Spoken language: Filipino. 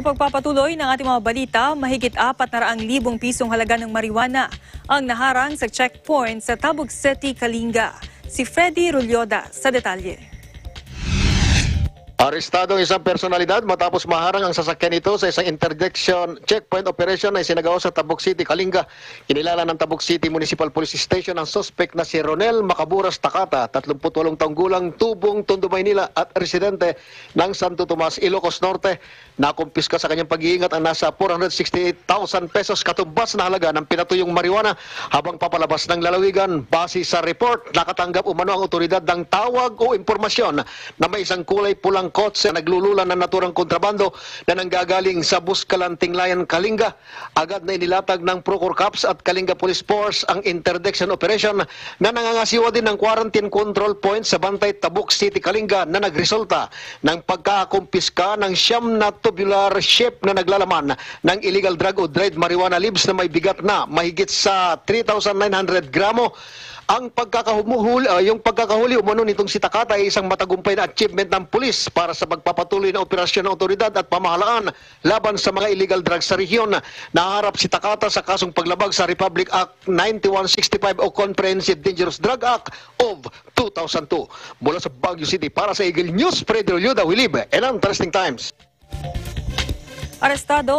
Sa pagpapatuloy ng ating mga balita, mahigit 400,000 pisong halaga ng marijuana ang naharang sa checkpoint sa Tabog City, Kalinga. Si Freddy Rulyoda sa detalye. Arestado ang isang personalidad matapos maharang ang sasakyan nito sa isang interjection checkpoint operation na isinagawa sa Tabuk City, Kalinga. Kinilala ng Tabuk City Municipal Police Station ang suspect na si Ronel Makaburas Takata, 38 taong gulang, tubong Tondo, Maynila at residente ng Santo Tomas, Ilocos Norte. Nakumpiska sa kanyang pag-iingat ang nasa 468,000 pesos katumbas na halaga ng pinatuyong marijuana habang papalabas ng lalawigan. Base sa report, nakatanggap umano ang otoridad ng tawag o impormasyon na may isang kulay pulang kotse na naglulula ng naturang kontrabando na nanggagaling sa Buskalan, Tinglayan, Kalinga. Agad na inilatag ng Procor Cops at Kalinga Police Force ang interdiction operation na nangangasiwa din ng quarantine control point sa Bantay, Tabuk City, Kalinga na nagresulta ng pagkakumpiska ng siyam na tubular ship na naglalaman ng illegal drug o dried marijuana leaves na may bigat na mahigit sa 3,900 gramo ang pagkakahumuhuli, uh, ah, yung pagkakahuli umano nitong si Takata ay isang matagumpay na achievement ng pulis para sa pagpapatuloy na operasyon ng otoridad at pamahalaan laban sa mga illegal drugs sa rehiyon. Naharap si Takata sa kasong paglabag sa Republic Act 9165 o Comprehensive Dangerous Drug Act of 2002. Mula sa Baguio City para sa Eagle News, Freddy Liuda, we live interesting times. Arestado